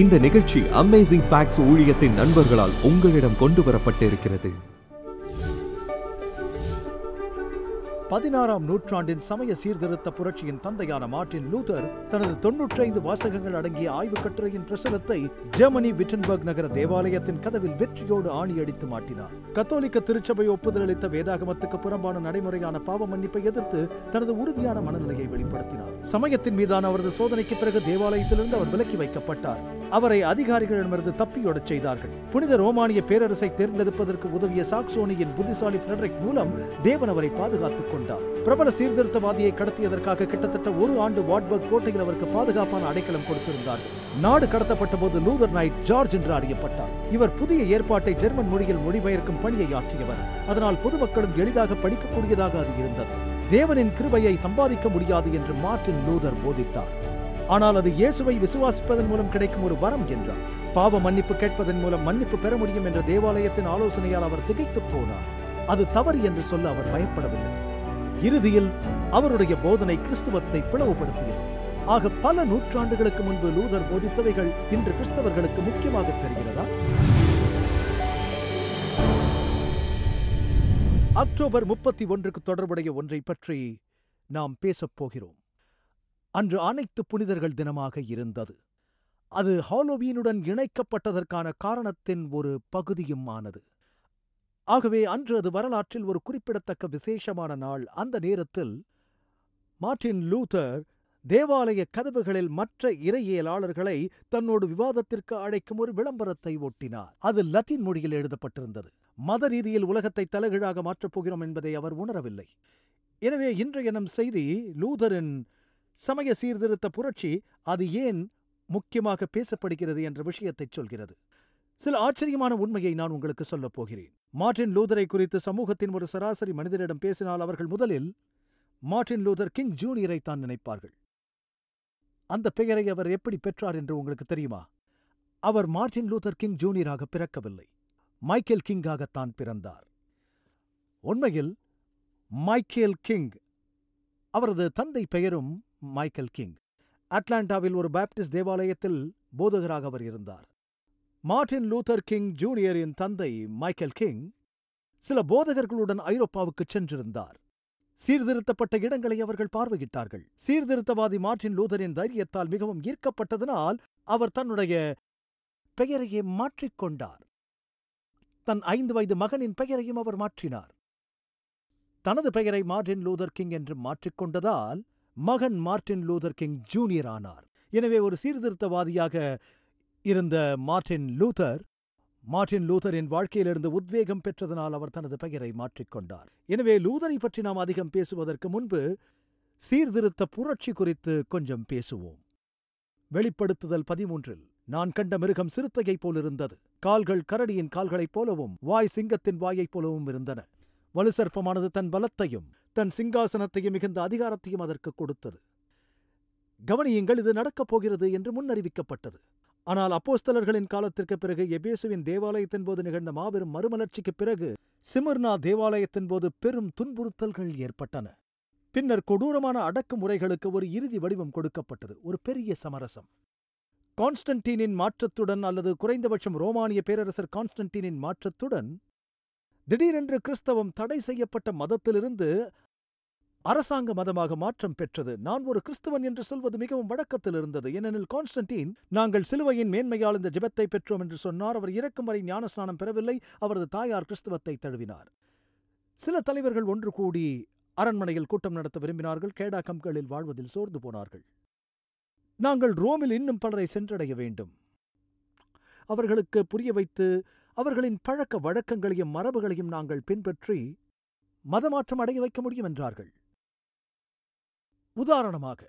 இந்த நிகழ்ச்சி amazing facts ஊழியத்தின் நண்பர்களால் உங்களிடம் கொண்டு வரப்பட்டிருக்கிறது பதினாறாம் நூற்றாண்டின் சமய சீர்திருத்த புரட்சியின் தந்தையான மார்டின் லூதர் தனது தொன்னூற்றைந்து வாசகங்கள் அடங்கிய ஆய்வுக் கட்டுரையின் பிரசுரத்தை ஜெர்மனி விட்டன்பர்க் நகர தேவாலயத்தின் கதவில் வெற்றியோடு ஆணியடித்து மாட்டினார் கத்தோலிக்க திருச்சபை ஒப்புதல் அளித்த வேதாகமத்துக்கு புறம்பான நடைமுறையான பாவ மன்னிப்பை எதிர்த்து தனது உறுதியான மனநிலையை வெளிப்படுத்தினார் சமயத்தின் மீதான அவரது சோதனைக்கு பிறகு தேவாலயத்திலிருந்து அவர் விலக்கி வைக்கப்பட்டார் அவரை அதிகாரிகளிடமிருந்து தப்பியோடச் செய்தார்கள் புனித ரோமானிய பேரரசை தேர்ந்தெடுப்பதற்கு உதவிய சாக்சோனியின் புத்திசாலி பிரெட்ரிக் மூலம் தேவன் அவரை பாதுகாத்துக் கொண்டார் பிரபல சீர்திருத்தவாதியை கடத்தியதற்காக கிட்டத்தட்ட ஒரு ஆண்டு வாட்பர்க் கோட்டையில் அவருக்கு பாதுகாப்பான அடைக்கலம் கொடுத்திருந்தார் நாடு கடத்தப்பட்ட போது லூதர் நைட் ஜார்ஜ் என்று அறியப்பட்டார் இவர் புதிய ஏற்பாட்டை ஜெர்மன் மொழியில் மொழிபெயர்க்கும் பணியை ஆற்றியவர் அதனால் பொதுமக்களும் எளிதாக படிக்கக்கூடியதாக அது இருந்தது தேவனின் கிருபையை சம்பாதிக்க முடியாது என்று மார்டின் லூதர் போதித்தார் ஆனால் அது இயேசுவை விசுவாசிப்பதன் மூலம் கிடைக்கும் ஒரு வரம் என்றார் பாவ மன்னிப்பு கேட்பதன் மூலம் மன்னிப்பு பெற முடியும் என்ற தேவாலயத்தின் ஆலோசனையால் அவர் திகைத்து போனார் அது தவறு என்று சொல்ல அவர் பயப்படவில்லை இறுதியில் அவருடைய போதனை கிறிஸ்துவத்தை பிளவுபடுத்தியது ஆக பல நூற்றாண்டுகளுக்கு முன்பு லூதர் போதித்தவைகள் இன்று கிறிஸ்தவர்களுக்கு முக்கியமாக தெரிகிறதா அக்டோபர் முப்பத்தி ஒன்றுக்கு தொடர்புடைய ஒன்றை பற்றி நாம் பேசப் போகிறோம் அன்று அனைத்து புனிதர்கள் தினமாக இருந்தது அது ஹாலோவீனுடன் இணைக்கப்பட்டதற்கான காரணத்தின் ஒரு பகுதியும் ஆனது ஆகவே அன்று அது வரலாற்றில் ஒரு குறிப்பிடத்தக்க விசேஷமான நாள் அந்த நேரத்தில் மார்டின் லூதர் தேவாலய கதவுகளில் மற்ற இறையியலாளர்களை தன்னோடு விவாதத்திற்கு அழைக்கும் ஒரு விளம்பரத்தை ஒட்டினார் அது லத்தீன் மொழியில் எழுதப்பட்டிருந்தது மத ரீதியில் உலகத்தை தலைகீழாக மாற்றப் போகிறோம் என்பதை அவர் உணரவில்லை எனவே இன்றைய நம் செய்தி லூதரின் சமய சீர்திருத்த புரட்சி அது ஏன் முக்கியமாக பேசப்படுகிறது என்ற விஷயத்தை சொல்கிறது சில ஆச்சரியமான உண்மையை நான் உங்களுக்கு சொல்லப் போகிறேன் மார்டின் லூதரை குறித்து சமூகத்தின் ஒரு சராசரி மனிதரிடம் பேசினால் அவர்கள் முதலில் மார்டின் லூதர் கிங் ஜூனியரை தான் நினைப்பார்கள் அந்த பெயரை அவர் எப்படி பெற்றார் என்று உங்களுக்கு தெரியுமா அவர் மார்டின் லூதர் கிங் ஜூனியராக பிறக்கவில்லை மைக்கேல் கிங்காகத்தான் பிறந்தார் உண்மையில் மைக்கேல் கிங் அவரது தந்தை பெயரும் மைக்கேல் கிங் அட்லாண்டாவில் ஒரு பேப்டிஸ்ட் தேவாலயத்தில் போதகராக அவர் இருந்தார் மார்டின் லூதர் கிங் ஜூனியரின் தந்தை மைக்கேல் கிங் சில போதகர்களுடன் ஐரோப்பாவுக்கு சென்றிருந்தார் சீர்திருத்தப்பட்ட இடங்களை அவர்கள் பார்வையிட்டார்கள் சீர்திருத்தவாதி மார்டின் லூதரின் தைரியத்தால் மிகவும் ஈர்க்கப்பட்டதனால் அவர் தன்னுடைய பெயரையே மாற்றிக்கொண்டார் தன் ஐந்து வயது மகனின் பெயரையும் அவர் மாற்றினார் தனது பெயரை மார்டின் லூதர் கிங் என்று மாற்றிக்கொண்டதால் மகன் மார்டின் லூதர் கிங் ஜூனியர் ஆனார் எனவே ஒரு சீர்திருத்தவாதியாக இருந்த மார்டின் லூதர் மார்டின் லூதரின் வாழ்க்கையிலிருந்து உத்வேகம் பெற்றதனால் அவர் தனது பெயரை மாற்றிக்கொண்டார் எனவே லூதரை பற்றி நாம் அதிகம் பேசுவதற்கு முன்பு சீர்திருத்த புரட்சி குறித்து கொஞ்சம் பேசுவோம் வெளிப்படுத்துதல் பதிமூன்றில் நான் கண்ட மிருகம் சிறுத்தையைப் போலிருந்தது கால்கள் கரடியின் கால்களைப் போலவும் வாய் சிங்கத்தின் வாயைப் போலவும் இருந்தன வலுசர்ப்பமானது தன் பலத்தையும் தன் சிங்காசனத்தையும் மிகுந்த அதிகாரத்தையும் அதற்கு கொடுத்தது கவனியுங்கள் இது நடக்கப் போகிறது என்று முன்னறிவிக்கப்பட்டது ஆனால் அப்போஸ்தலர்களின் காலத்திற்கு பிறகு எபேசுவின் தேவாலயத்தின் போது நிகழ்ந்த மாபெரும் மறுமலர்ச்சிக்கு பிறகு சிமர்னா தேவாலயத்தின் போது பெரும் துன்புறுத்தல்கள் ஏற்பட்டன பின்னர் கொடூரமான அடக்குமுறைகளுக்கு ஒரு இறுதி வடிவம் கொடுக்கப்பட்டது ஒரு பெரிய சமரசம் கான்ஸ்டன்டீனின் மாற்றத்துடன் அல்லது குறைந்தபட்சம் ரோமானிய பேரரசர் கான்ஸ்டன்டீனின் மாற்றத்துடன் திடீரென்று கிறிஸ்தவம் தடை செய்யப்பட்ட மதத்திலிருந்து அரசாங்க மதமாக மாற்றம் பெற்றது நான் ஒரு கிறிஸ்துவன் என்று சொல்வது மிகவும் வழக்கத்தில் இருந்தது ஏனெனில் கான்ஸ்டன்டீன் நாங்கள் சிலுவையின் மேன்மையால் இந்த ஜெபத்தை பெற்றோம் என்று சொன்னார் அவர் இறக்கும் வரை ஞானஸ்நானம் பெறவில்லை அவரது தாயார் கிறிஸ்துவத்தை தழுவினார் சில தலைவர்கள் ஒன்று கூடி அரண்மனையில் கூட்டம் நடத்த விரும்பினார்கள் கேடா வாழ்வதில் சோர்ந்து போனார்கள் நாங்கள் ரோமில் இன்னும் பலரை சென்றடைய வேண்டும் அவர்களுக்கு புரிய வைத்து அவர்களின் பழக்க வழக்கங்களையும் மரபுகளையும் நாங்கள் பின்பற்றி மதமாற்றம் அடைய வைக்க முடியும் என்றார்கள் உதாரணமாக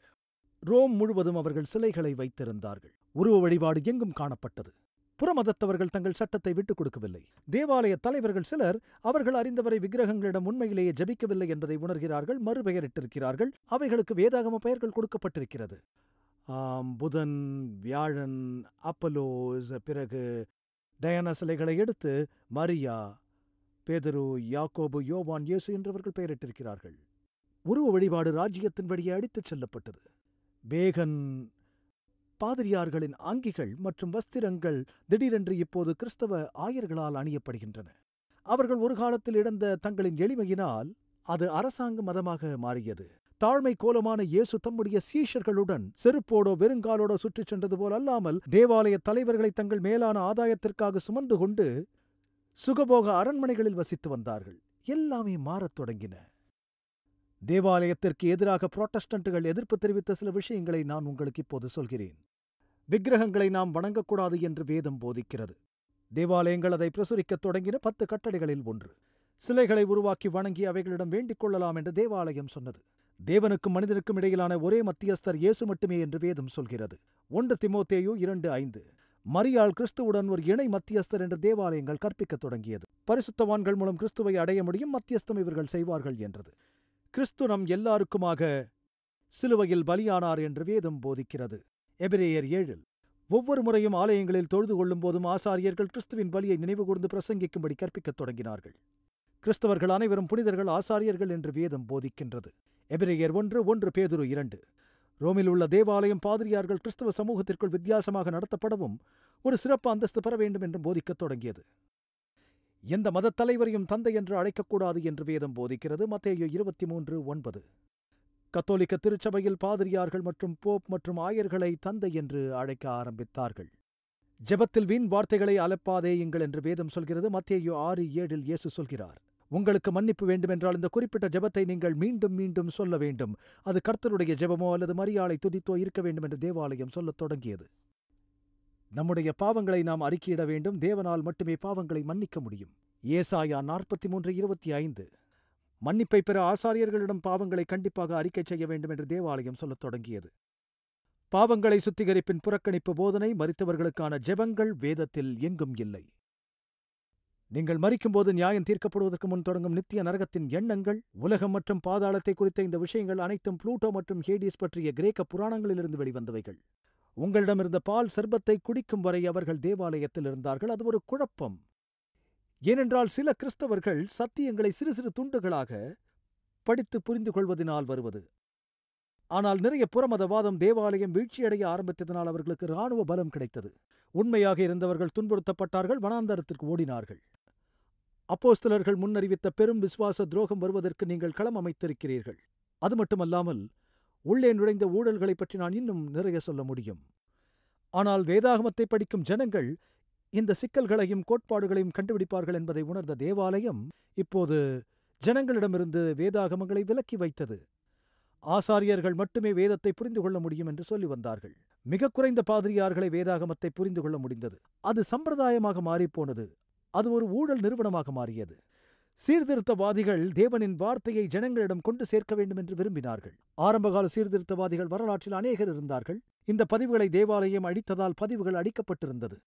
ரோம் முழுவதும் அவர்கள் சிலைகளை வைத்திருந்தார்கள் உருவ வழிபாடு எங்கும் காணப்பட்டது புறமதத்தவர்கள் தங்கள் சட்டத்தை விட்டுக் கொடுக்கவில்லை தேவாலய தலைவர்கள் சிலர் அவர்கள் அறிந்தவரை விக்கிரகங்களிடம் உண்மையிலேயே ஜபிக்கவில்லை என்பதை உணர்கிறார்கள் மறுபெயரிட்டிருக்கிறார்கள் அவைகளுக்கு வேதாகம பெயர்கள் கொடுக்கப்பட்டிருக்கிறது புதன் வியாழன் அப்பலோஸ் பிறகு டயனா சிலைகளை எடுத்து மரியா பேதரு யாக்கோபு யோவான் இயேசு என்றவர்கள் பெயரிட்டிருக்கிறார்கள் உருவ வழிபாடு ராஜ்யத்தின் வழியே அடித்துச் செல்லப்பட்டது பேகன் பாதிரியார்களின் ஆங்கிகள் மற்றும் வஸ்திரங்கள் திடீரென்று இப்போது கிறிஸ்தவ ஆயர்களால் அணியப்படுகின்றன அவர்கள் ஒரு காலத்தில் இழந்த தங்களின் எளிமையினால் அது அரசாங்க மதமாக மாறியது தாழ்மை கோலமான இயேசு தம்முடைய சீஷர்களுடன் செருப்போடோ வெறுங்காலோடோ சுற்றிச் சென்றது போல் அல்லாமல் தேவாலய தலைவர்களை தங்கள் மேலான ஆதாயத்திற்காக சுமந்து கொண்டு சுகபோக அரண்மனைகளில் வசித்து வந்தார்கள் எல்லாமே மாறத் தொடங்கின தேவாலயத்திற்கு எதிராக புரோட்டஸ்டன்ட்டுகள் எதிர்ப்பு தெரிவித்த சில விஷயங்களை நான் உங்களுக்கு இப்போது சொல்கிறேன் விக்கிரகங்களை நாம் வணங்கக்கூடாது என்று வேதம் போதிக்கிறது தேவாலயங்கள் அதை பிரசுரிக்கத் தொடங்கின பத்து கட்டடைகளில் ஒன்று சிலைகளை உருவாக்கி வணங்கி அவைகளிடம் வேண்டிக் கொள்ளலாம் என்று தேவாலயம் சொன்னது தேவனுக்கும் மனிதனுக்கும் இடையிலான ஒரே மத்தியஸ்தர் இயேசு மட்டுமே என்று வேதம் சொல்கிறது ஒன்று திமோத்தேயு இரண்டு ஐந்து மரியாள் கிறிஸ்துவுடன் ஒரு இணை மத்தியஸ்தர் என்று தேவாலயங்கள் கற்பிக்கத் தொடங்கியது பரிசுத்தவான்கள் மூலம் கிறிஸ்துவை அடைய முடியும் மத்தியஸ்தம் இவர்கள் செய்வார்கள் என்றது கிறிஸ்து நம் எல்லாருக்குமாக சிலுவையில் பலியானார் என்று வேதம் போதிக்கிறது எபிரேயர் ஏழில் ஒவ்வொரு முறையும் ஆலயங்களில் தொழுது கொள்ளும் போதும் ஆசாரியர்கள் கிறிஸ்துவின் பலியை நினைவுகூர்ந்து பிரசங்கிக்கும்படி கற்பிக்கத் தொடங்கினார்கள் கிறிஸ்தவர்கள் அனைவரும் புனிதர்கள் ஆசாரியர்கள் என்று வேதம் போதிக்கின்றது எபிரேயர் ஒன்று ஒன்று பேதுரு இரண்டு ரோமில் உள்ள தேவாலயம் பாதிரியார்கள் கிறிஸ்தவ சமூகத்திற்குள் வித்தியாசமாக நடத்தப்படவும் ஒரு சிறப்பு அந்தஸ்து பெற வேண்டும் என்றும் போதிக்கத் தொடங்கியது எந்த மதத் தலைவரையும் தந்தை என்று அழைக்கக்கூடாது என்று வேதம் போதிக்கிறது மத்தேயோ இருபத்தி மூன்று ஒன்பது கத்தோலிக்க திருச்சபையில் பாதிரியார்கள் மற்றும் போப் மற்றும் ஆயர்களை தந்தை என்று அழைக்க ஆரம்பித்தார்கள் ஜெபத்தில் வீண் வார்த்தைகளை அலப்பாதேயுங்கள் என்று வேதம் சொல்கிறது மத்தேயோ ஆறு ஏழில் இயேசு சொல்கிறார் உங்களுக்கு மன்னிப்பு வேண்டுமென்றால் இந்த குறிப்பிட்ட ஜெபத்தை நீங்கள் மீண்டும் மீண்டும் சொல்ல வேண்டும் அது கர்த்தருடைய ஜெபமோ அல்லது மரியாளை துதித்தோ இருக்க வேண்டும் என்று தேவாலயம் சொல்லத் தொடங்கியது நம்முடைய பாவங்களை நாம் அறிக்கையிட வேண்டும் தேவனால் மட்டுமே பாவங்களை மன்னிக்க முடியும் ஏசாயா நாற்பத்தி மூன்று இருபத்தி ஐந்து மன்னிப்பை பெற ஆசாரியர்களிடம் பாவங்களை கண்டிப்பாக அறிக்கை செய்ய வேண்டும் என்று தேவாலயம் சொல்லத் தொடங்கியது பாவங்களை சுத்திகரிப்பின் புறக்கணிப்பு போதனை மறித்தவர்களுக்கான ஜெபங்கள் வேதத்தில் எங்கும் இல்லை நீங்கள் மறிக்கும்போது நியாயம் தீர்க்கப்படுவதற்கு முன் தொடங்கும் நித்திய நரகத்தின் எண்ணங்கள் உலகம் மற்றும் பாதாளத்தை குறித்த இந்த விஷயங்கள் அனைத்தும் புளூட்டோ மற்றும் ஹேடிஸ் பற்றிய கிரேக்க புராணங்களிலிருந்து வெளிவந்தவைகள் உங்களிடமிருந்த பால் சர்பத்தை குடிக்கும் வரை அவர்கள் தேவாலயத்தில் இருந்தார்கள் அது ஒரு குழப்பம் ஏனென்றால் சில கிறிஸ்தவர்கள் சத்தியங்களை சிறு சிறு துண்டுகளாக படித்து புரிந்து கொள்வதனால் வருவது ஆனால் நிறைய புறமதவாதம் தேவாலயம் வீழ்ச்சியடைய ஆரம்பித்ததனால் அவர்களுக்கு இராணுவ பலம் கிடைத்தது உண்மையாக இருந்தவர்கள் துன்புறுத்தப்பட்டார்கள் வனாந்தரத்திற்கு ஓடினார்கள் அப்போஸ்தலர்கள் முன்னறிவித்த பெரும் விசுவாச துரோகம் வருவதற்கு நீங்கள் களம் அமைத்திருக்கிறீர்கள் அது மட்டுமல்லாமல் உள்ளே நுழைந்த ஊழல்களைப் பற்றி நான் இன்னும் நிறைய சொல்ல முடியும் ஆனால் வேதாகமத்தை படிக்கும் ஜனங்கள் இந்த சிக்கல்களையும் கோட்பாடுகளையும் கண்டுபிடிப்பார்கள் என்பதை உணர்ந்த தேவாலயம் இப்போது ஜனங்களிடமிருந்து வேதாகமங்களை விலக்கி வைத்தது ஆசாரியர்கள் மட்டுமே வேதத்தை புரிந்து கொள்ள முடியும் என்று சொல்லி வந்தார்கள் மிக குறைந்த பாதிரியார்களை வேதாகமத்தை புரிந்து கொள்ள முடிந்தது அது சம்பிரதாயமாக மாறிப்போனது அது ஒரு ஊழல் நிறுவனமாக மாறியது சீர்திருத்தவாதிகள் தேவனின் வார்த்தையை ஜனங்களிடம் கொண்டு சேர்க்க வேண்டும் என்று விரும்பினார்கள் ஆரம்பகால சீர்திருத்தவாதிகள் வரலாற்றில் அநேகர் இருந்தார்கள் இந்த பதிவுகளை தேவாலயம் அழித்ததால் பதிவுகள் அழிக்கப்பட்டிருந்தது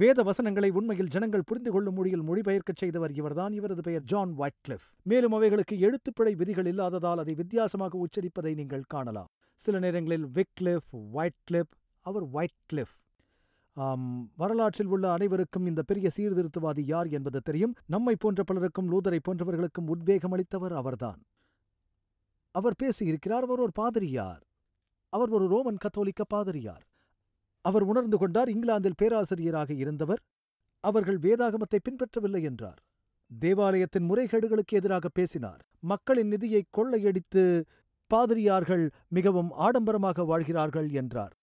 வேத வசனங்களை உண்மையில் ஜனங்கள் புரிந்து கொள்ளும் மொழியில் மொழிபெயர்க்கச் செய்தவர் இவர்தான் இவரது பெயர் ஜான் வாட்க்லிஃப் மேலும் அவைகளுக்கு எழுத்துப்பிழை விதிகள் இல்லாததால் அதை வித்தியாசமாக உச்சரிப்பதை நீங்கள் காணலாம் சில நேரங்களில் விக்லிஃப் ஒயிட்லிப் அவர் ஒயிட்லிஃப் வரலாற்றில் உள்ள அனைவருக்கும் இந்த பெரிய சீர்திருத்தவாதி யார் என்பது தெரியும் நம்மை போன்ற பலருக்கும் லூதரை போன்றவர்களுக்கும் உத்வேகம் அளித்தவர் அவர்தான் அவர் பேசியிருக்கிறார் அவர் ஒரு பாதிரியார் அவர் ஒரு ரோமன் கத்தோலிக்க பாதிரியார் அவர் உணர்ந்து கொண்டார் இங்கிலாந்தில் பேராசிரியராக இருந்தவர் அவர்கள் வேதாகமத்தை பின்பற்றவில்லை என்றார் தேவாலயத்தின் முறைகேடுகளுக்கு எதிராக பேசினார் மக்களின் நிதியை கொள்ளையடித்து பாதிரியார்கள் மிகவும் ஆடம்பரமாக வாழ்கிறார்கள் என்றார்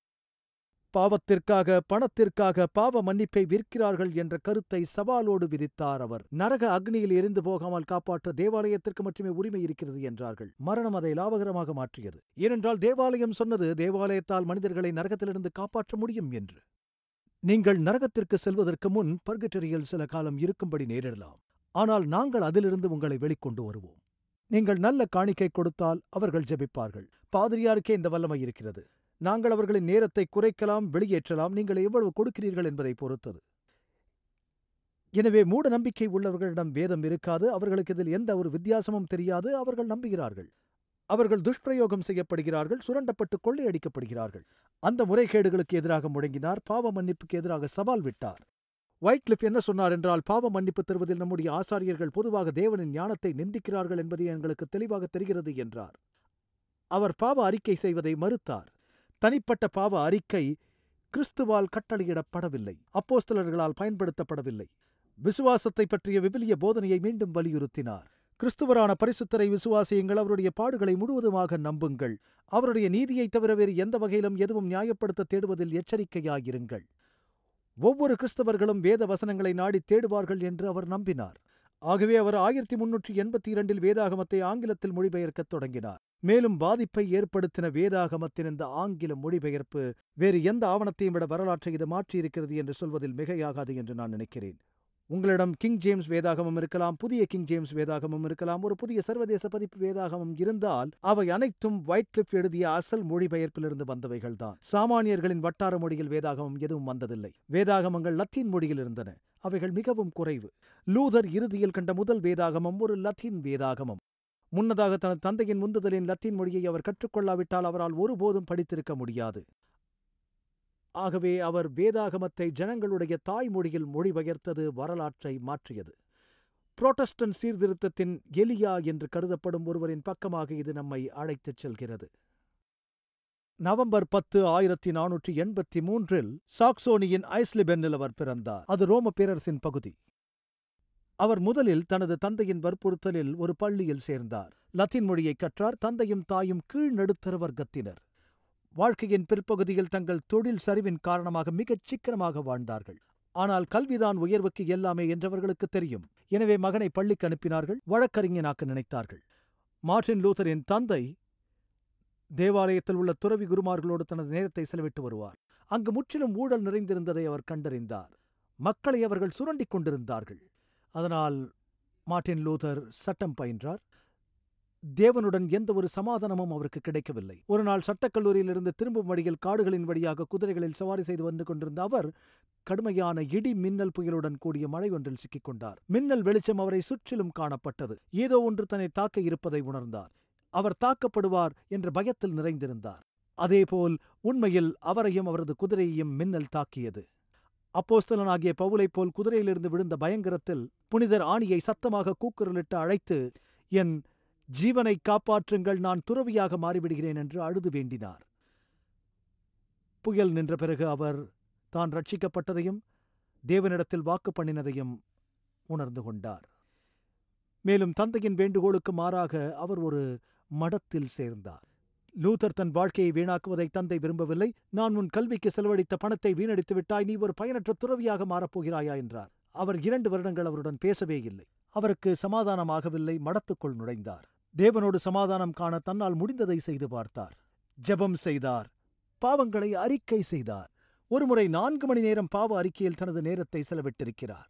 பாவத்திற்காக பணத்திற்காக பாவ மன்னிப்பை விற்கிறார்கள் என்ற கருத்தை சவாலோடு விதித்தார் அவர் நரக அக்னியில் எரிந்து போகாமல் காப்பாற்ற தேவாலயத்திற்கு மட்டுமே உரிமை இருக்கிறது என்றார்கள் மரணம் அதை லாபகரமாக மாற்றியது ஏனென்றால் தேவாலயம் சொன்னது தேவாலயத்தால் மனிதர்களை நரகத்திலிருந்து காப்பாற்ற முடியும் என்று நீங்கள் நரகத்திற்கு செல்வதற்கு முன் பர்கட்டரியில் சில காலம் இருக்கும்படி நேரிடலாம் ஆனால் நாங்கள் அதிலிருந்து உங்களை வெளிக்கொண்டு வருவோம் நீங்கள் நல்ல காணிக்கை கொடுத்தால் அவர்கள் ஜெபிப்பார்கள் பாதிரியாருக்கே இந்த வல்லமை இருக்கிறது நாங்கள் அவர்களின் நேரத்தை குறைக்கலாம் வெளியேற்றலாம் நீங்கள் எவ்வளவு கொடுக்கிறீர்கள் என்பதை பொறுத்தது எனவே மூட நம்பிக்கை உள்ளவர்களிடம் வேதம் இருக்காது அவர்களுக்கு இதில் எந்த ஒரு வித்தியாசமும் தெரியாது அவர்கள் நம்புகிறார்கள் அவர்கள் துஷ்பிரயோகம் செய்யப்படுகிறார்கள் சுரண்டப்பட்டு கொள்ளையடிக்கப்படுகிறார்கள் அந்த முறைகேடுகளுக்கு எதிராக முடங்கினார் பாவ மன்னிப்புக்கு எதிராக சவால் விட்டார் வைட்லிஃப் என்ன சொன்னார் என்றால் பாவ மன்னிப்பு தருவதில் நம்முடைய ஆசாரியர்கள் பொதுவாக தேவனின் ஞானத்தை நிந்திக்கிறார்கள் என்பது எங்களுக்கு தெளிவாக தெரிகிறது என்றார் அவர் பாவ அறிக்கை செய்வதை மறுத்தார் தனிப்பட்ட பாவ அறிக்கை கிறிஸ்துவால் கட்டளையிடப்படவில்லை அப்போஸ்தலர்களால் பயன்படுத்தப்படவில்லை விசுவாசத்தை பற்றிய விவிலிய போதனையை மீண்டும் வலியுறுத்தினார் கிறிஸ்துவரான பரிசுத்தரை விசுவாசியுங்கள் அவருடைய பாடுகளை முழுவதுமாக நம்புங்கள் அவருடைய நீதியைத் தவிர வேறு எந்த வகையிலும் எதுவும் நியாயப்படுத்த தேடுவதில் எச்சரிக்கையாயிருங்கள் ஒவ்வொரு கிறிஸ்தவர்களும் வேத வசனங்களை நாடி தேடுவார்கள் என்று அவர் நம்பினார் ஆகவே அவர் ஆயிரத்தி முன்னூற்றி எண்பத்தி இரண்டில் வேதாகமத்தை ஆங்கிலத்தில் மொழிபெயர்க்கத் தொடங்கினார் மேலும் பாதிப்பை ஏற்படுத்தின வேதாகமத்தின் இந்த ஆங்கில மொழிபெயர்ப்பு வேறு எந்த ஆவணத்தையும் விட வரலாற்றை இது மாற்றியிருக்கிறது என்று சொல்வதில் மிகையாகாது என்று நான் நினைக்கிறேன் உங்களிடம் கிங் ஜேம்ஸ் வேதாகமம் இருக்கலாம் புதிய கிங் ஜேம்ஸ் வேதாகமம் இருக்கலாம் ஒரு புதிய சர்வதேச பதிப்பு வேதாகமம் இருந்தால் அவை அனைத்தும் வைட்லிப் எழுதிய அசல் மொழிபெயர்ப்பிலிருந்து வந்தவைகள்தான் சாமானியர்களின் வட்டார மொழியில் வேதாகமம் எதுவும் வந்ததில்லை வேதாகமங்கள் லத்தீன் மொழியில் இருந்தன அவைகள் மிகவும் குறைவு லூதர் இறுதியில் கண்ட முதல் வேதாகமம் ஒரு லத்தீன் வேதாகமம் முன்னதாக தனது தந்தையின் முந்துதலின் லத்தீன் மொழியை அவர் கற்றுக்கொள்ளாவிட்டால் அவரால் ஒருபோதும் படித்திருக்க முடியாது ஆகவே அவர் வேதாகமத்தை ஜனங்களுடைய தாய்மொழியில் மொழிபெயர்த்தது வரலாற்றை மாற்றியது புரோட்டஸ்டன்ட் சீர்திருத்தத்தின் எலியா என்று கருதப்படும் ஒருவரின் பக்கமாக இது நம்மை அழைத்துச் செல்கிறது நவம்பர் பத்து ஆயிரத்தி நானூற்றி எண்பத்தி மூன்றில் சாக்சோனியின் ஐஸ்லிபென்னில் அவர் பிறந்தார் அது ரோம பேரரசின் பகுதி அவர் முதலில் தனது தந்தையின் வற்புறுத்தலில் ஒரு பள்ளியில் சேர்ந்தார் லத்தீன் மொழியை கற்றார் தந்தையும் தாயும் கீழ் நடுத்தர வர்க்கத்தினர் வாழ்க்கையின் பிற்பகுதியில் தங்கள் தொழில் சரிவின் காரணமாக மிகச் சிக்கனமாக வாழ்ந்தார்கள் ஆனால் கல்விதான் உயர்வுக்கு எல்லாமே என்றவர்களுக்கு தெரியும் எனவே மகனை பள்ளிக்கு அனுப்பினார்கள் வழக்கறிஞனாக்க நினைத்தார்கள் மார்டின் லூதரின் தந்தை தேவாலயத்தில் உள்ள துறவி குருமார்களோடு தனது நேரத்தை செலவிட்டு வருவார் அங்கு முற்றிலும் ஊழல் நிறைந்திருந்ததை அவர் கண்டறிந்தார் மக்களை அவர்கள் சுரண்டிக் கொண்டிருந்தார்கள் அதனால் மார்ட்டின் லூதர் சட்டம் பயின்றார் தேவனுடன் எந்த ஒரு சமாதானமும் அவருக்கு கிடைக்கவில்லை ஒரு நாள் சட்டக்கல்லூரியிலிருந்து திரும்பும் வழியில் காடுகளின் வழியாக குதிரைகளில் சவாரி செய்து வந்து கொண்டிருந்த அவர் கடுமையான இடி மின்னல் புயலுடன் கூடிய மழை ஒன்றில் சிக்கிக் கொண்டார் மின்னல் வெளிச்சம் அவரை சுற்றிலும் காணப்பட்டது ஏதோ ஒன்று தன்னை தாக்க இருப்பதை உணர்ந்தார் அவர் தாக்கப்படுவார் என்ற பயத்தில் நிறைந்திருந்தார் அதேபோல் உண்மையில் அவரையும் அவரது குதிரையையும் மின்னல் தாக்கியது அப்போஸ்தலனாகிய பவுலைப் போல் குதிரையிலிருந்து விழுந்த பயங்கரத்தில் புனிதர் ஆணியை சத்தமாக கூக்குரலிட்டு அழைத்து என் ஜீவனை காப்பாற்றுங்கள் நான் துறவியாக மாறிவிடுகிறேன் என்று அழுது வேண்டினார் புயல் நின்ற பிறகு அவர் தான் ரட்சிக்கப்பட்டதையும் தேவனிடத்தில் வாக்கு பண்ணினதையும் உணர்ந்து கொண்டார் மேலும் தந்தையின் வேண்டுகோளுக்கு மாறாக அவர் ஒரு மடத்தில் சேர்ந்தார் லூதர் தன் வாழ்க்கையை வீணாக்குவதை தந்தை விரும்பவில்லை நான் உன் கல்விக்கு செலவழித்த பணத்தை வீணடித்து விட்டாய் நீ ஒரு பயனற்ற துறவியாக மாறப்போகிறாயா என்றார் அவர் இரண்டு வருடங்கள் அவருடன் பேசவே இல்லை அவருக்கு சமாதானமாகவில்லை மடத்துக்குள் நுழைந்தார் தேவனோடு சமாதானம் காண தன்னால் முடிந்ததை செய்து பார்த்தார் ஜெபம் செய்தார் பாவங்களை அறிக்கை செய்தார் ஒருமுறை நான்கு மணி நேரம் பாவ அறிக்கையில் தனது நேரத்தை செலவிட்டிருக்கிறார்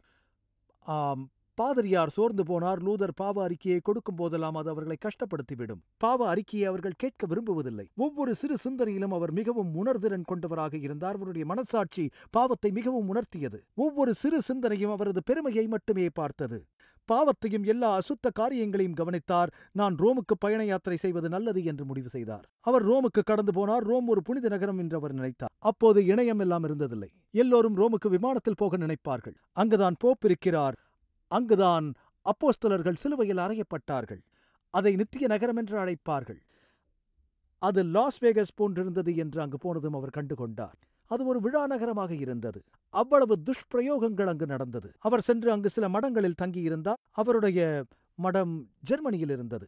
ஆம் பாதிரியார் சோர்ந்து போனார் லூதர் பாவ அறிக்கையை கொடுக்கும் போதெல்லாம் அது அவர்களை கஷ்டப்படுத்திவிடும் பாவ அறிக்கையை அவர்கள் கேட்க விரும்புவதில்லை ஒவ்வொரு சிறு சிந்தனையிலும் அவர் மிகவும் உணர்திறன் கொண்டவராக இருந்தார் அவருடைய மனசாட்சி பாவத்தை மிகவும் உணர்த்தியது ஒவ்வொரு சிறு சிந்தனையும் அவரது பெருமையை மட்டுமே பார்த்தது பாவத்தையும் எல்லா அசுத்த காரியங்களையும் கவனித்தார் நான் ரோமுக்கு பயண யாத்திரை செய்வது நல்லது என்று முடிவு செய்தார் அவர் ரோமுக்கு கடந்து போனார் ரோம் ஒரு புனித நகரம் என்று அவர் நினைத்தார் அப்போது இணையம் எல்லாம் இருந்ததில்லை எல்லோரும் ரோமுக்கு விமானத்தில் போக நினைப்பார்கள் அங்குதான் போப் இருக்கிறார் அங்குதான் அப்போஸ்தலர்கள் சிலுவையில் அறையப்பட்டார்கள் அதை நித்திய நகரம் என்று அழைப்பார்கள் அது லாஸ் வேகஸ் போன்றிருந்தது என்று அங்கு போனதும் அவர் கண்டுகொண்டார் அது ஒரு விழா நகரமாக இருந்தது அவ்வளவு துஷ்பிரயோகங்கள் அங்கு நடந்தது அவர் சென்று அங்கு சில மடங்களில் தங்கியிருந்தார் அவருடைய மடம் ஜெர்மனியில் இருந்தது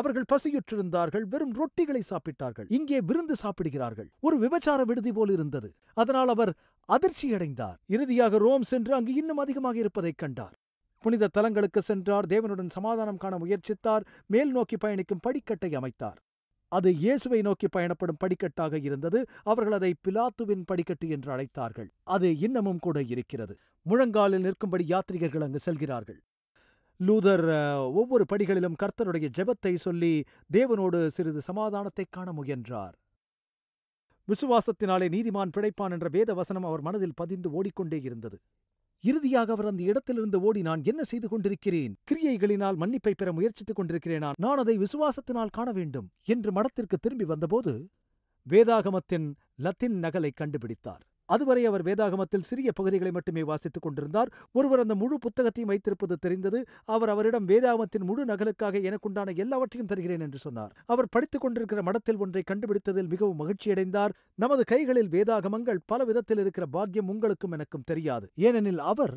அவர்கள் பசியுற்றிருந்தார்கள் வெறும் ரொட்டிகளை சாப்பிட்டார்கள் இங்கே விருந்து சாப்பிடுகிறார்கள் ஒரு விபச்சார விடுதி போல் இருந்தது அதனால் அவர் அதிர்ச்சியடைந்தார் இறுதியாக ரோம் சென்று அங்கு இன்னும் அதிகமாக இருப்பதைக் கண்டார் புனித தலங்களுக்கு சென்றார் தேவனுடன் சமாதானம் காண முயற்சித்தார் மேல் நோக்கி பயணிக்கும் படிக்கட்டை அமைத்தார் அது இயேசுவை நோக்கி பயணப்படும் படிக்கட்டாக இருந்தது அவர்கள் அதை பிலாத்துவின் படிக்கட்டு என்று அழைத்தார்கள் அது இன்னமும் கூட இருக்கிறது முழங்காலில் நிற்கும்படி யாத்ரிகர்கள் அங்கு செல்கிறார்கள் லூதர் ஒவ்வொரு படிகளிலும் கர்த்தருடைய ஜெபத்தை சொல்லி தேவனோடு சிறிது சமாதானத்தை காண முயன்றார் விசுவாசத்தினாலே நீதிமான் பிழைப்பான் என்ற வேத வசனம் அவர் மனதில் பதிந்து ஓடிக்கொண்டே இருந்தது இறுதியாக அவர் அந்த இடத்திலிருந்து ஓடி நான் என்ன செய்து கொண்டிருக்கிறேன் கிரியைகளினால் மன்னிப்பை பெற முயற்சித்துக் கொண்டிருக்கிறேனா நான் அதை விசுவாசத்தினால் காண வேண்டும் என்று மடத்திற்கு திரும்பி வந்தபோது வேதாகமத்தின் லத்தின் நகலை கண்டுபிடித்தார் அதுவரை அவர் வேதாகமத்தில் சிறிய பகுதிகளை மட்டுமே வாசித்துக் கொண்டிருந்தார் ஒருவர் அந்த முழு புத்தகத்தையும் வைத்திருப்பது தெரிந்தது அவர் அவரிடம் வேதாகமத்தின் முழு நகலுக்காக எனக்குண்டான எல்லாவற்றையும் தருகிறேன் என்று சொன்னார் அவர் படித்துக் கொண்டிருக்கிற மடத்தில் ஒன்றை கண்டுபிடித்ததில் மிகவும் மகிழ்ச்சியடைந்தார் நமது கைகளில் வேதாகமங்கள் பல விதத்தில் இருக்கிற பாக்கியம் உங்களுக்கும் எனக்கும் தெரியாது ஏனெனில் அவர்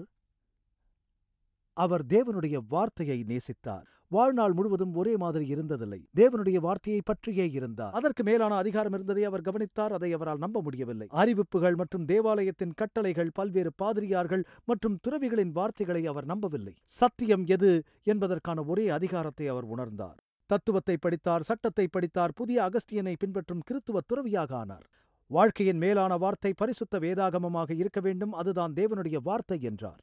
அவர் தேவனுடைய வார்த்தையை நேசித்தார் வாழ்நாள் முழுவதும் ஒரே மாதிரி இருந்ததில்லை தேவனுடைய வார்த்தையை பற்றியே இருந்தார் அதற்கு மேலான அதிகாரம் இருந்ததை அவர் கவனித்தார் அதை அவரால் நம்ப முடியவில்லை அறிவிப்புகள் மற்றும் தேவாலயத்தின் கட்டளைகள் பல்வேறு பாதிரியார்கள் மற்றும் துறவிகளின் வார்த்தைகளை அவர் நம்பவில்லை சத்தியம் எது என்பதற்கான ஒரே அதிகாரத்தை அவர் உணர்ந்தார் தத்துவத்தை படித்தார் சட்டத்தை படித்தார் புதிய அகஸ்டியனை பின்பற்றும் கிறித்துவ துறவியாக ஆனார் வாழ்க்கையின் மேலான வார்த்தை பரிசுத்த வேதாகமமாக இருக்க வேண்டும் அதுதான் தேவனுடைய வார்த்தை என்றார்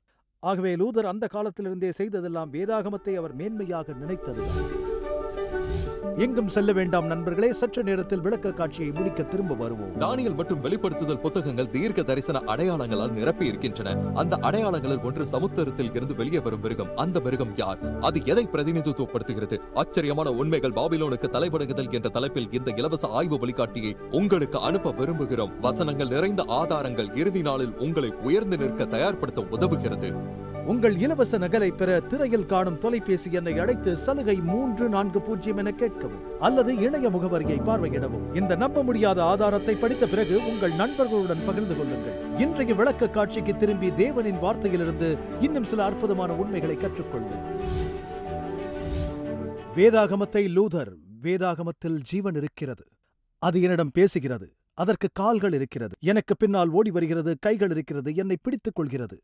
ஆகவே லூதர் அந்த காலத்திலிருந்தே செய்ததெல்லாம் வேதாகமத்தை அவர் மேன்மையாக நினைத்ததுதான் எங்கும் செல்ல வேண்டாம் நண்பர்களே சற்று நேரத்தில் விளக்க காட்சியை முடிக்க திரும்ப வருவோம் தானியல் மற்றும் வெளிப்படுத்துதல் புத்தகங்கள் தீர்க்க தரிசன அடையாளங்களால் நிரப்பி இருக்கின்றன அந்த அடையாளங்களில் ஒன்று சமுத்திரத்தில் இருந்து வெளியே வரும் மிருகம் அந்த மிருகம் யார் அது எதை பிரதிநிதித்துவப்படுத்துகிறது ஆச்சரியமான உண்மைகள் பாபிலோனுக்கு தலைவணங்குதல் என்ற தலைப்பில் இந்த இலவச ஆய்வு வழிகாட்டியை உங்களுக்கு அனுப்ப விரும்புகிறோம் வசனங்கள் நிறைந்த ஆதாரங்கள் இறுதி நாளில் உங்களை உயர்ந்து நிற்க தயார்படுத்த உதவுகிறது உங்கள் இலவச நகலை பெற திரையில் காணும் தொலைபேசி எண்ணை அழைத்து சலுகை மூன்று நான்கு பூஜ்ஜியம் என கேட்கவும் அல்லது இணைய முகவரியை பார்வையிடவும் இந்த நம்ப முடியாத ஆதாரத்தை படித்த பிறகு உங்கள் நண்பர்களுடன் பகிர்ந்து கொள்ளுங்கள் இன்றைய விளக்க காட்சிக்கு திரும்பி தேவனின் வார்த்தையிலிருந்து இன்னும் சில அற்புதமான உண்மைகளை கற்றுக்கொள்ளும் வேதாகமத்தை லூதர் வேதாகமத்தில் ஜீவன் இருக்கிறது அது என்னிடம் பேசுகிறது அதற்கு கால்கள் இருக்கிறது எனக்கு பின்னால் ஓடி வருகிறது கைகள் இருக்கிறது என்னை பிடித்துக் கொள்கிறது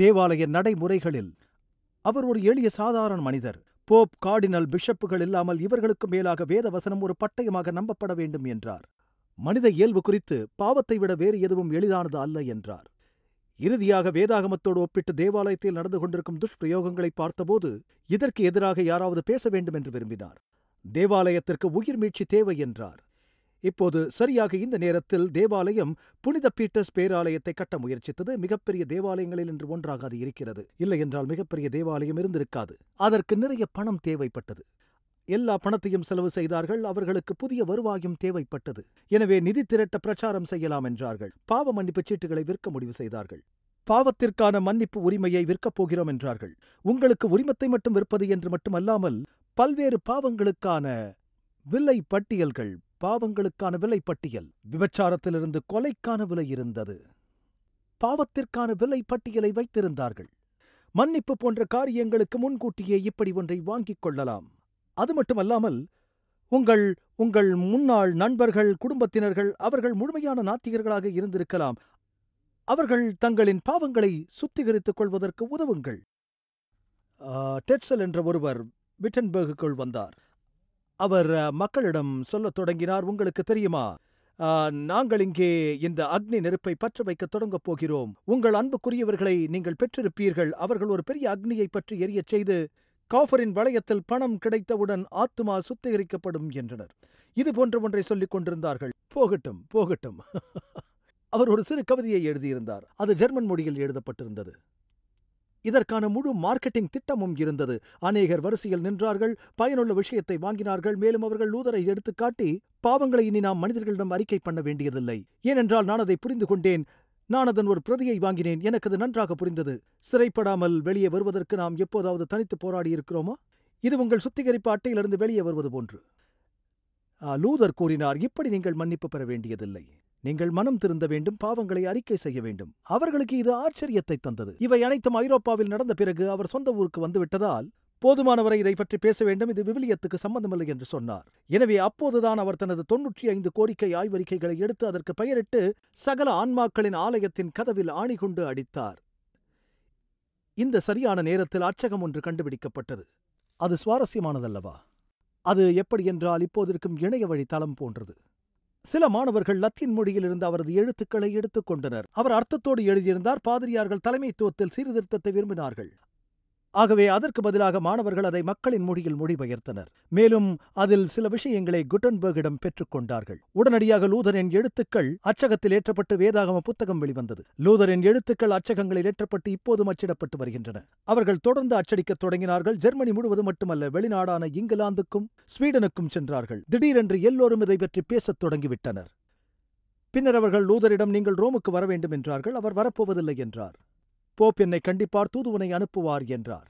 தேவாலய நடைமுறைகளில் அவர் ஒரு எளிய சாதாரண மனிதர் போப் கார்டினல் பிஷப்புகள் இல்லாமல் இவர்களுக்கு மேலாக வேத வசனம் ஒரு பட்டயமாக நம்பப்பட வேண்டும் என்றார் மனித இயல்பு குறித்து பாவத்தை விட வேறு எதுவும் எளிதானது அல்ல என்றார் இறுதியாக வேதாகமத்தோடு ஒப்பிட்டு தேவாலயத்தில் நடந்து கொண்டிருக்கும் துஷ்பிரயோகங்களை பார்த்தபோது இதற்கு எதிராக யாராவது பேச வேண்டும் என்று விரும்பினார் தேவாலயத்திற்கு உயிர் மீட்சி தேவை என்றார் இப்போது சரியாக இந்த நேரத்தில் தேவாலயம் புனித பீட்டர்ஸ் பேராலயத்தை கட்ட முயற்சித்தது மிகப்பெரிய தேவாலயங்களில் இன்று ஒன்றாக அது இருக்கிறது என்றால் மிகப்பெரிய தேவாலயம் இருந்திருக்காது அதற்கு நிறைய பணம் தேவைப்பட்டது எல்லா பணத்தையும் செலவு செய்தார்கள் அவர்களுக்கு புதிய வருவாயும் தேவைப்பட்டது எனவே நிதி திரட்ட பிரச்சாரம் செய்யலாம் என்றார்கள் பாவ மன்னிப்பு சீட்டுகளை விற்க முடிவு செய்தார்கள் பாவத்திற்கான மன்னிப்பு உரிமையை விற்கப் போகிறோம் என்றார்கள் உங்களுக்கு உரிமத்தை மட்டும் விற்பது என்று மட்டுமல்லாமல் பல்வேறு பாவங்களுக்கான விலை பட்டியல்கள் பாவங்களுக்கான விலைப்பட்டியல் விபச்சாரத்திலிருந்து கொலைக்கான விலை இருந்தது பாவத்திற்கான விலை பட்டியலை வைத்திருந்தார்கள் மன்னிப்பு போன்ற காரியங்களுக்கு முன்கூட்டியே இப்படி ஒன்றை வாங்கிக் கொள்ளலாம் அது மட்டுமல்லாமல் உங்கள் உங்கள் முன்னாள் நண்பர்கள் குடும்பத்தினர்கள் அவர்கள் முழுமையான நாத்திகர்களாக இருந்திருக்கலாம் அவர்கள் தங்களின் பாவங்களை சுத்திகரித்துக் கொள்வதற்கு உதவுங்கள் டெட்சல் என்ற ஒருவர் விட்டன்பேகுக்குள் வந்தார் அவர் மக்களிடம் சொல்லத் தொடங்கினார் உங்களுக்கு தெரியுமா நாங்கள் இங்கே இந்த அக்னி நெருப்பை பற்ற வைக்க தொடங்கப் போகிறோம் உங்கள் அன்புக்குரியவர்களை நீங்கள் பெற்றிருப்பீர்கள் அவர்கள் ஒரு பெரிய அக்னியை பற்றி எரியச் செய்து காஃபரின் வளையத்தில் பணம் கிடைத்தவுடன் ஆத்மா சுத்திகரிக்கப்படும் என்றனர் இது போன்ற ஒன்றை சொல்லிக் கொண்டிருந்தார்கள் போகட்டும் போகட்டும் அவர் ஒரு சிறு கவிதையை எழுதியிருந்தார் அது ஜெர்மன் மொழியில் எழுதப்பட்டிருந்தது இதற்கான முழு மார்க்கெட்டிங் திட்டமும் இருந்தது. அநேகர் வரிசையில் நின்றார்கள், பயனுள்ள விஷயத்தை வாங்கினார்கள், மேலும் அவர்கள் நூதரை எடுத்துக்காட்டி, "பாவங்களை இனி நாம் மனிதர்களிடம் அறிக்கை பண்ண வேண்டியதில்லை, ஏனென்றால் நான் அதைப் புரிந்து கொண்டேன். நான் அதன் ஒரு பிரதியை வாங்கினேன். எனக்கு அது நன்றாக புரிந்தது. சிறைப்படாமல் வெளியே வருவதற்கு நாம் எப்போதாவது தனித்துப் போராடியிருக்கிறோமா? இது உங்கள் சுத்திகரிப்பு அட்டையிலிருந்து வெளியே வருவது போன்று." லூதர் கூறினார் இப்படி நீங்கள் மன்னிப்பு பெற வேண்டியதில்லை நீங்கள் மனம் திருந்த வேண்டும் பாவங்களை அறிக்கை செய்ய வேண்டும் அவர்களுக்கு இது ஆச்சரியத்தை தந்தது இவை அனைத்தும் ஐரோப்பாவில் நடந்த பிறகு அவர் சொந்த ஊருக்கு வந்துவிட்டதால் போதுமானவரை இதை பற்றி பேச வேண்டும் இது விவிலியத்துக்கு சம்பந்தமில்லை என்று சொன்னார் எனவே அப்போதுதான் அவர் தனது தொன்னூற்றி ஐந்து கோரிக்கை ஆய்வறிக்கைகளை எடுத்து அதற்கு பெயரிட்டு சகல ஆன்மாக்களின் ஆலயத்தின் கதவில் ஆணிகுண்டு அடித்தார் இந்த சரியான நேரத்தில் அச்சகம் ஒன்று கண்டுபிடிக்கப்பட்டது அது சுவாரஸ்யமானதல்லவா அது எப்படி என்றால் இப்போதிருக்கும் இணைய வழி தளம் போன்றது சில மாணவர்கள் லத்தீன் மொழியிலிருந்து அவரது எழுத்துக்களை எடுத்துக் கொண்டனர் அவர் அர்த்தத்தோடு எழுதியிருந்தார் பாதிரியார்கள் தலைமைத்துவத்தில் சீர்திருத்தத்தை விரும்பினார்கள் ஆகவே அதற்கு பதிலாக மாணவர்கள் அதை மக்களின் மொழியில் மொழிபெயர்த்தனர் மேலும் அதில் சில விஷயங்களை குட்டன்பர்கிடம் பெற்றுக்கொண்டார்கள் உடனடியாக லூதரின் எழுத்துக்கள் அச்சகத்தில் ஏற்றப்பட்டு வேதாகம புத்தகம் வெளிவந்தது லூதரின் எழுத்துக்கள் அச்சகங்களில் ஏற்றப்பட்டு இப்போதும் அச்சிடப்பட்டு வருகின்றன அவர்கள் தொடர்ந்து அச்சடிக்கத் தொடங்கினார்கள் ஜெர்மனி முழுவது மட்டுமல்ல வெளிநாடான இங்கிலாந்துக்கும் ஸ்வீடனுக்கும் சென்றார்கள் திடீரென்று எல்லோரும் இதை பற்றி பேசத் தொடங்கிவிட்டனர் பின்னர் அவர்கள் லூதரிடம் நீங்கள் ரோமுக்கு வர வேண்டும் என்றார்கள் அவர் வரப்போவதில்லை என்றார் போப் என்னை கண்டிப்பார் தூதுவனை அனுப்புவார் என்றார்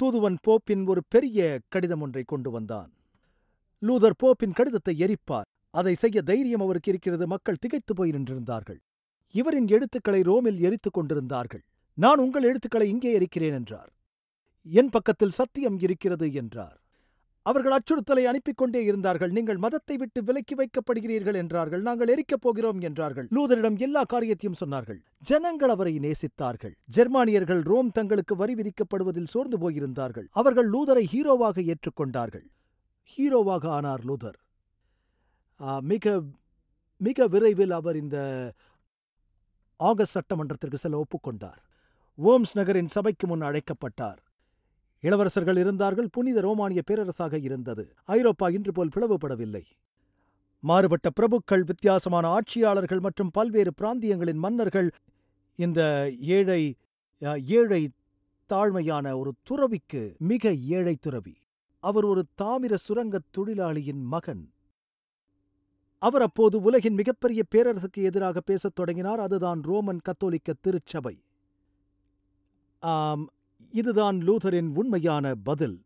தூதுவன் போப்பின் ஒரு பெரிய கடிதம் ஒன்றை கொண்டு வந்தான் லூதர் போப்பின் கடிதத்தை எரிப்பார் அதை செய்ய தைரியம் அவருக்கு இருக்கிறது மக்கள் திகைத்து போய் நின்றிருந்தார்கள் இவரின் எழுத்துக்களை ரோமில் எரித்துக் கொண்டிருந்தார்கள் நான் உங்கள் எழுத்துக்களை இங்கே எரிக்கிறேன் என்றார் என் பக்கத்தில் சத்தியம் இருக்கிறது என்றார் அவர்கள் அச்சுறுத்தலை அனுப்பிக் கொண்டே இருந்தார்கள் நீங்கள் மதத்தை விட்டு விலக்கி வைக்கப்படுகிறீர்கள் என்றார்கள் நாங்கள் எரிக்கப் போகிறோம் என்றார்கள் லூதரிடம் எல்லா காரியத்தையும் சொன்னார்கள் ஜனங்கள் அவரை நேசித்தார்கள் ஜெர்மானியர்கள் ரோம் தங்களுக்கு வரி விதிக்கப்படுவதில் சோர்ந்து போயிருந்தார்கள் அவர்கள் லூதரை ஹீரோவாக ஏற்றுக்கொண்டார்கள் ஹீரோவாக ஆனார் லூதர் மிக மிக விரைவில் அவர் இந்த ஆகஸ்ட் சட்டமன்றத்திற்கு செல்ல ஒப்புக்கொண்டார் ஓம்ஸ் நகரின் சபைக்கு முன் அழைக்கப்பட்டார் இளவரசர்கள் இருந்தார்கள் புனித ரோமானிய பேரரசாக இருந்தது ஐரோப்பா இன்று போல் பிளவுபடவில்லை மாறுபட்ட பிரபுக்கள் வித்தியாசமான ஆட்சியாளர்கள் மற்றும் பல்வேறு பிராந்தியங்களின் மன்னர்கள் இந்த ஏழை ஏழை தாழ்மையான ஒரு துறவிக்கு மிக ஏழை துறவி அவர் ஒரு தாமிர சுரங்கத் தொழிலாளியின் மகன் அவர் அப்போது உலகின் மிகப்பெரிய பேரரசுக்கு எதிராக பேசத் தொடங்கினார் அதுதான் ரோமன் கத்தோலிக்க திருச்சபை இதுதான் லூதரின் உண்மையான பதில்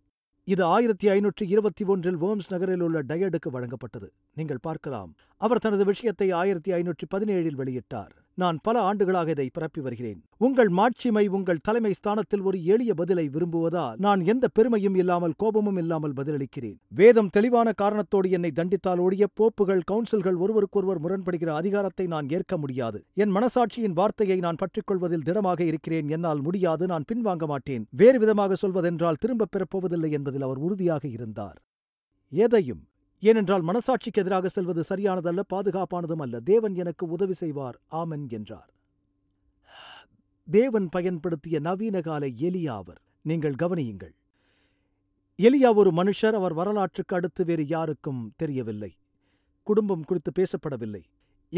இது ஆயிரத்தி ஐநூற்றி இருபத்தி ஒன்றில் வேர்ம்ஸ் நகரில் உள்ள டயடுக்கு வழங்கப்பட்டது நீங்கள் பார்க்கலாம் அவர் தனது விஷயத்தை ஆயிரத்தி ஐநூற்றி பதினேழில் வெளியிட்டார் நான் பல ஆண்டுகளாக இதை பரப்பி வருகிறேன் உங்கள் மாட்சிமை உங்கள் தலைமை ஸ்தானத்தில் ஒரு எளிய பதிலை விரும்புவதா நான் எந்த பெருமையும் இல்லாமல் கோபமும் இல்லாமல் பதிலளிக்கிறேன் வேதம் தெளிவான காரணத்தோடு என்னை தண்டித்தால் ஒழிய போப்புகள் கவுன்சில்கள் ஒருவருக்கொருவர் முரண்படுகிற அதிகாரத்தை நான் ஏற்க முடியாது என் மனசாட்சியின் வார்த்தையை நான் பற்றிக்கொள்வதில் திடமாக இருக்கிறேன் என்னால் முடியாது நான் பின்வாங்க மாட்டேன் வேறு விதமாக சொல்வதென்றால் திரும்பப் பெறப்போவதில்லை என்பதில் அவர் உறுதியாக இருந்தார் எதையும் ஏனென்றால் மனசாட்சிக்கு எதிராக செல்வது சரியானதல்ல பாதுகாப்பானதும் அல்ல தேவன் எனக்கு உதவி செய்வார் ஆமன் என்றார் தேவன் பயன்படுத்திய நவீன கால எலியா நீங்கள் கவனியுங்கள் எலியா ஒரு மனுஷர் அவர் வரலாற்றுக்கு அடுத்து வேறு யாருக்கும் தெரியவில்லை குடும்பம் குறித்து பேசப்படவில்லை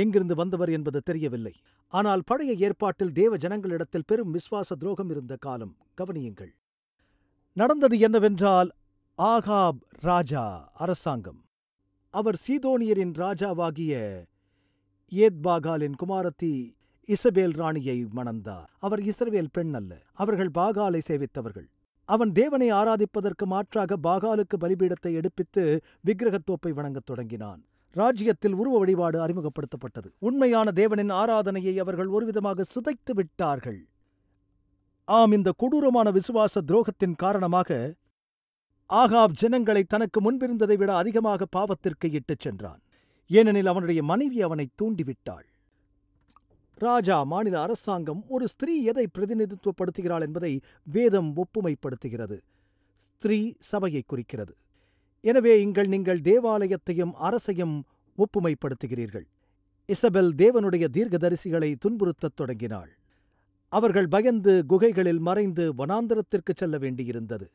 எங்கிருந்து வந்தவர் என்பது தெரியவில்லை ஆனால் பழைய ஏற்பாட்டில் தேவ ஜனங்களிடத்தில் பெரும் விஸ்வாச துரோகம் இருந்த காலம் கவனியுங்கள் நடந்தது என்னவென்றால் ஆகாப் ராஜா அரசாங்கம் அவர் சீதோனியரின் ராஜாவாகிய ஏத்பாகாலின் குமாரத்தி இசபேல் ராணியை மணந்தார் அவர் இஸ்ரவேல் பெண் அல்ல அவர்கள் பாகாலை சேவித்தவர்கள் அவன் தேவனை ஆராதிப்பதற்கு மாற்றாக பாகாலுக்கு பலிபீடத்தை எடுப்பித்து விக்கிரகத்தோப்பை வணங்கத் தொடங்கினான் ராஜ்யத்தில் உருவ வழிபாடு அறிமுகப்படுத்தப்பட்டது உண்மையான தேவனின் ஆராதனையை அவர்கள் ஒருவிதமாக சிதைத்து விட்டார்கள் ஆம் இந்த கொடூரமான விசுவாச துரோகத்தின் காரணமாக ஆகாப் ஜனங்களை தனக்கு முன்பிருந்ததை விட அதிகமாக பாவத்திற்கு இட்டுச் சென்றான் ஏனெனில் அவனுடைய மனைவி அவனை தூண்டிவிட்டாள் ராஜா மாநில அரசாங்கம் ஒரு ஸ்திரீ எதை பிரதிநிதித்துவப்படுத்துகிறாள் என்பதை வேதம் ஒப்புமைப்படுத்துகிறது ஸ்திரீ சபையை குறிக்கிறது எனவே இங்கள் நீங்கள் தேவாலயத்தையும் அரசையும் ஒப்புமைப்படுத்துகிறீர்கள் இசபெல் தேவனுடைய தீர்க்கதரிசிகளை துன்புறுத்தத் தொடங்கினாள் அவர்கள் பயந்து குகைகளில் மறைந்து வனாந்தரத்திற்குச் செல்ல வேண்டியிருந்தது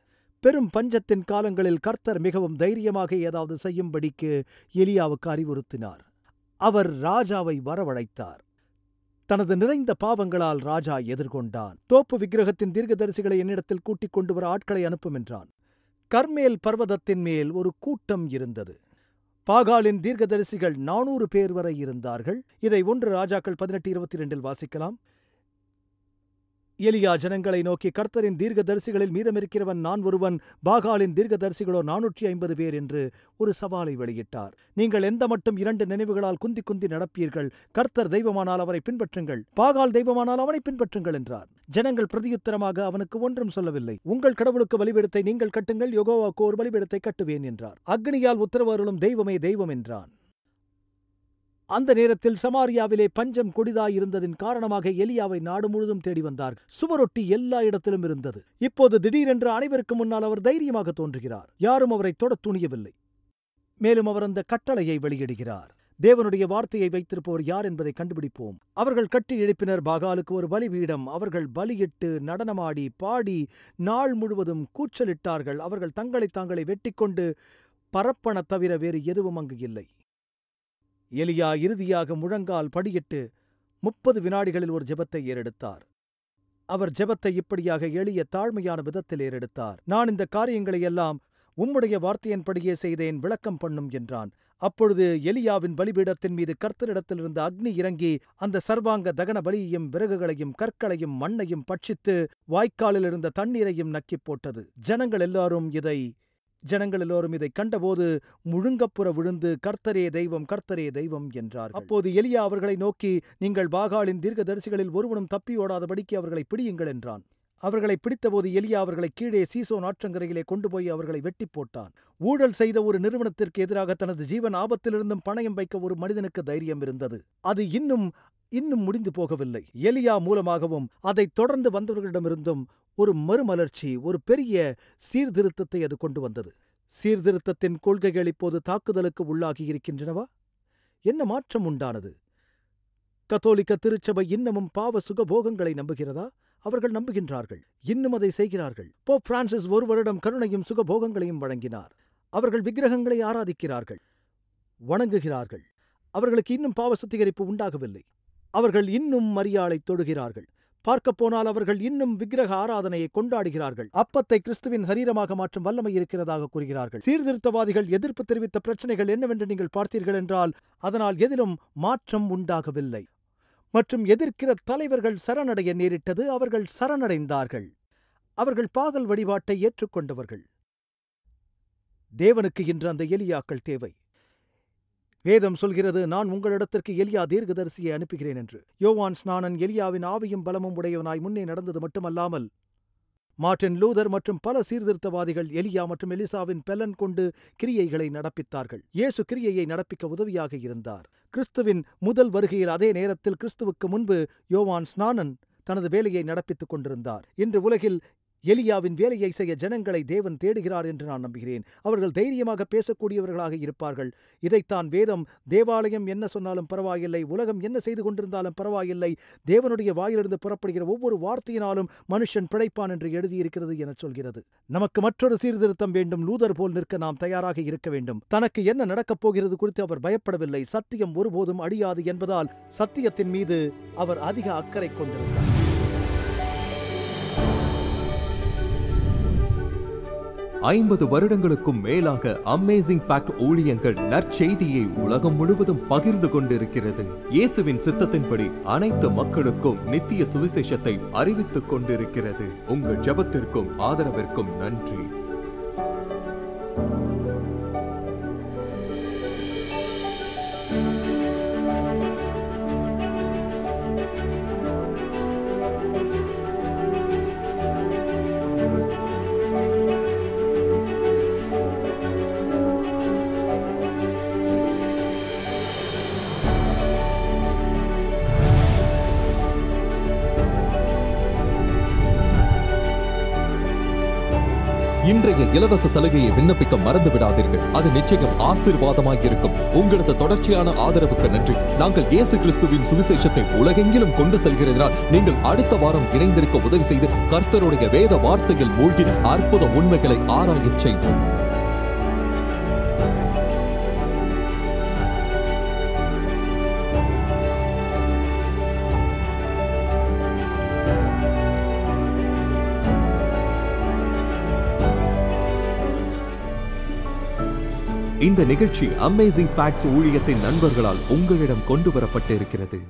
பெரும் பஞ்சத்தின் காலங்களில் கர்த்தர் மிகவும் தைரியமாக ஏதாவது செய்யும்படிக்கு எலியாவுக்கு அறிவுறுத்தினார் அவர் ராஜாவை வரவழைத்தார் தனது நிறைந்த பாவங்களால் ராஜா எதிர்கொண்டான் தோப்பு விக்கிரகத்தின் தீர்க்கதரிசிகளை என்னிடத்தில் கூட்டிக் கொண்டு வர ஆட்களை அனுப்பும் என்றான் கர்மேல் பர்வதத்தின் மேல் ஒரு கூட்டம் இருந்தது பாகாலின் தீர்க்கதரிசிகள் நானூறு பேர் வரை இருந்தார்கள் இதை ஒன்று ராஜாக்கள் பதினெட்டு இருபத்தி இரண்டில் வாசிக்கலாம் எலியா ஜனங்களை நோக்கி கர்த்தரின் தீர்க்கதரிசிகளில் மீதமிருக்கிறவன் நான் ஒருவன் பாகாலின் தீர்க்கதரிசிகளோ நானூற்றி ஐம்பது பேர் என்று ஒரு சவாலை வெளியிட்டார் நீங்கள் எந்த மட்டும் இரண்டு நினைவுகளால் குந்தி குந்தி நடப்பீர்கள் கர்த்தர் தெய்வமானால் அவரை பின்பற்றுங்கள் பாகால் தெய்வமானால் அவனை பின்பற்றுங்கள் என்றார் ஜனங்கள் பிரதியுத்தரமாக அவனுக்கு ஒன்றும் சொல்லவில்லை உங்கள் கடவுளுக்கு பலிபீடத்தை நீங்கள் கட்டுங்கள் யோகோவாக்கு ஒரு பலிபீடத்தை கட்டுவேன் என்றார் அக்னியால் உத்தரவருளும் தெய்வமே தெய்வம் என்றான் அந்த நேரத்தில் சமாரியாவிலே பஞ்சம் கொடிதாயிருந்ததின் காரணமாக எலியாவை நாடு முழுதும் தேடி வந்தார் சுவரொட்டி எல்லா இடத்திலும் இருந்தது இப்போது திடீரென்று அனைவருக்கு முன்னால் அவர் தைரியமாக தோன்றுகிறார் யாரும் அவரை தொடத் துணியவில்லை மேலும் அவர் அந்த கட்டளையை வெளியிடுகிறார் தேவனுடைய வார்த்தையை வைத்திருப்பவர் யார் என்பதை கண்டுபிடிப்போம் அவர்கள் கட்டி எழுப்பினர் பாகாலுக்கு ஒரு பலிபீடம் அவர்கள் பலியிட்டு நடனமாடி பாடி நாள் முழுவதும் கூச்சலிட்டார்கள் அவர்கள் தங்களை தாங்களை வெட்டிக்கொண்டு பரப்பன தவிர வேறு எதுவும் அங்கு இல்லை எலியா இறுதியாக முழங்கால் படியிட்டு முப்பது வினாடிகளில் ஒரு ஜெபத்தை ஏறெடுத்தார் அவர் ஜெபத்தை இப்படியாக எளிய தாழ்மையான விதத்தில் ஏறெடுத்தார் நான் இந்த காரியங்களை எல்லாம் உம்முடைய வார்த்தையின்படியே செய்தேன் விளக்கம் பண்ணும் என்றான் அப்பொழுது எலியாவின் பலிபீடத்தின் மீது கர்த்தரிடத்திலிருந்து அக்னி இறங்கி அந்த சர்வாங்க தகன பலியையும் விறகுகளையும் கற்களையும் மண்ணையும் பட்சித்து வாய்க்காலில் இருந்த தண்ணீரையும் நக்கிப் போட்டது ஜனங்கள் எல்லாரும் இதை ஜனங்கள் எல்லோரும் இதை கண்டபோது முழுங்கப்புற விழுந்து கர்த்தரே தெய்வம் கர்த்தரே தெய்வம் என்றார் அப்போது எலியா அவர்களை நோக்கி நீங்கள் பாகாலின் தீர்க்கதரிசிகளில் ஒருவனும் தப்பியோடாதபடிக்கு அவர்களை பிடியுங்கள் என்றான் அவர்களை பிடித்தபோது எலியா அவர்களை கீழே சீசோ நாற்றங்கரையிலே கொண்டு போய் அவர்களை வெட்டி போட்டான் ஊழல் செய்த ஒரு நிறுவனத்திற்கு எதிராக தனது ஜீவன் ஆபத்திலிருந்தும் பணயம் வைக்க ஒரு மனிதனுக்கு தைரியம் இருந்தது அது இன்னும் இன்னும் முடிந்து போகவில்லை எலியா மூலமாகவும் அதைத் தொடர்ந்து வந்தவர்களிடமிருந்தும் ஒரு மறுமலர்ச்சி ஒரு பெரிய சீர்திருத்தத்தை அது கொண்டு வந்தது சீர்திருத்தத்தின் கொள்கைகள் இப்போது தாக்குதலுக்கு உள்ளாகி இருக்கின்றனவா என்ன மாற்றம் உண்டானது கத்தோலிக்க திருச்சபை இன்னமும் பாவ சுகபோகங்களை நம்புகிறதா அவர்கள் நம்புகின்றார்கள் இன்னும் அதை செய்கிறார்கள் போப் பிரான்சிஸ் ஒரு வருடம் கருணையும் சுகபோகங்களையும் வழங்கினார் அவர்கள் விக்கிரகங்களை ஆராதிக்கிறார்கள் வணங்குகிறார்கள் அவர்களுக்கு இன்னும் பாவ சுத்திகரிப்பு உண்டாகவில்லை அவர்கள் இன்னும் மரியாளை தொடுகிறார்கள் பார்க்கப் போனால் அவர்கள் இன்னும் விக்கிரக ஆராதனையை கொண்டாடுகிறார்கள் அப்பத்தை கிறிஸ்துவின் சரீரமாக மாற்றும் வல்லமை இருக்கிறதாக கூறுகிறார்கள் சீர்திருத்தவாதிகள் எதிர்ப்பு தெரிவித்த பிரச்சனைகள் என்னவென்று நீங்கள் பார்த்தீர்கள் என்றால் அதனால் எதிலும் மாற்றம் உண்டாகவில்லை மற்றும் எதிர்க்கிற தலைவர்கள் சரணடைய நேரிட்டது அவர்கள் சரணடைந்தார்கள் அவர்கள் பாகல் வழிபாட்டை ஏற்றுக்கொண்டவர்கள் தேவனுக்கு இன்று அந்த எலியாக்கள் தேவை வேதம் சொல்கிறது நான் உங்களிடத்திற்கு எலியா தீர்க்கதரிசியை அனுப்புகிறேன் என்று யோவான் ஸ்நானன் எலியாவின் ஆவியும் பலமும் உடையவனாய் முன்னே நடந்தது மட்டுமல்லாமல் மார்ட்டின் லூதர் மற்றும் பல சீர்திருத்தவாதிகள் எலியா மற்றும் எலிசாவின் பெலன் கொண்டு கிரியைகளை நடப்பித்தார்கள் இயேசு கிரியையை நடப்பிக்க உதவியாக இருந்தார் கிறிஸ்துவின் முதல் வருகையில் அதே நேரத்தில் கிறிஸ்துவுக்கு முன்பு யோவான் ஸ்நானன் தனது வேலையை நடப்பித்துக் கொண்டிருந்தார் இன்று உலகில் எலியாவின் வேலையை செய்ய ஜனங்களை தேவன் தேடுகிறார் என்று நான் நம்புகிறேன் அவர்கள் தைரியமாக பேசக்கூடியவர்களாக இருப்பார்கள் இதைத்தான் வேதம் தேவாலயம் என்ன சொன்னாலும் பரவாயில்லை உலகம் என்ன செய்து கொண்டிருந்தாலும் பரவாயில்லை தேவனுடைய வாயிலிருந்து புறப்படுகிற ஒவ்வொரு வார்த்தையினாலும் மனுஷன் பிழைப்பான் என்று எழுதியிருக்கிறது என சொல்கிறது நமக்கு மற்றொரு சீர்திருத்தம் வேண்டும் லூதர் போல் நிற்க நாம் தயாராக இருக்க வேண்டும் தனக்கு என்ன நடக்கப் போகிறது குறித்து அவர் பயப்படவில்லை சத்தியம் ஒருபோதும் அழியாது என்பதால் சத்தியத்தின் மீது அவர் அதிக அக்கறை கொண்டிருந்தார் ஐம்பது வருடங்களுக்கும் மேலாக அமேசிங் ஃபேக்ட் ஊழியங்கள் நற்செய்தியை உலகம் முழுவதும் பகிர்ந்து கொண்டிருக்கிறது இயேசுவின் சித்தத்தின்படி அனைத்து மக்களுக்கும் நித்திய சுவிசேஷத்தை அறிவித்துக் கொண்டிருக்கிறது உங்கள் ஜபத்திற்கும் ஆதரவிற்கும் நன்றி இன்றைய இலவச சலுகையை விண்ணப்பிக்க மறந்து விடாதீர்கள் அது நிச்சயம் ஆசீர்வாதமாக இருக்கும் உங்களது தொடர்ச்சியான ஆதரவுக்கு நன்றி நாங்கள் இயேசு கிறிஸ்துவின் சுவிசேஷத்தை உலகெங்கிலும் கொண்டு செல்கிறதனால் நீங்கள் அடுத்த வாரம் இணைந்திருக்க உதவி செய்து கர்த்தருடைய வேத வார்த்தையில் மூழ்கி அற்புத உண்மைகளை ஆராயச் செய்வோம் இந்த நிகழ்ச்சி அமேசிங் ஃபேக்ட்ஸ் ஊழியத்தின் நண்பர்களால் உங்களிடம் கொண்டு வரப்பட்டிருக்கிறது